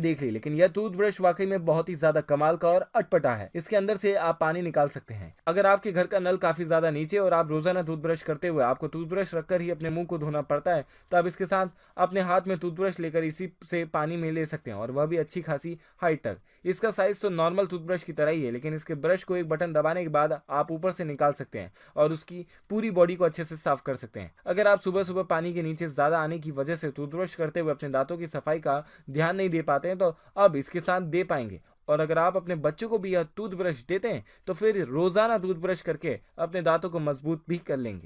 देख ली लेकिन यह टूथब्रश वाकई में बहुत ही ज्यादा कमाल का और अटपटा है इसके अंदर से आप पानी निकाल सकते हैं अगर आपके घर का नल काफी ज्यादा नीचे और आप रोजाना टूथब्रश करते हुए आपको टूथब्रश रखकर ही अपने मुंह को धोना पड़ता है तो आप इसके साथ अपने हाथ में टूथब्रश लेकर इसी से पानी में ले सकते हैं और वह भी अच्छी खासी हाइट तक इसका साइज तो नॉर्मल टूथब्रश की तरह ही है लेकिन इसके ब्रश को एक बटन दबाने के बाद आप ऊपर से निकाल सकते हैं और उसकी पूरी बॉडी को अच्छे से साफ कर सकते हैं अगर आप सुबह सुबह पानी के नीचे ज्यादा आने की वजह से टूथब्रश करते हुए अपने दांतों की सफाई का ध्यान नहीं दे पाते चाहते हैं तो अब इसके साथ दे पाएंगे और अगर आप अपने बच्चों को भी यह टूथब्रश देते हैं तो फिर रोज़ाना टूथब्रश करके अपने दांतों को मजबूत भी कर लेंगे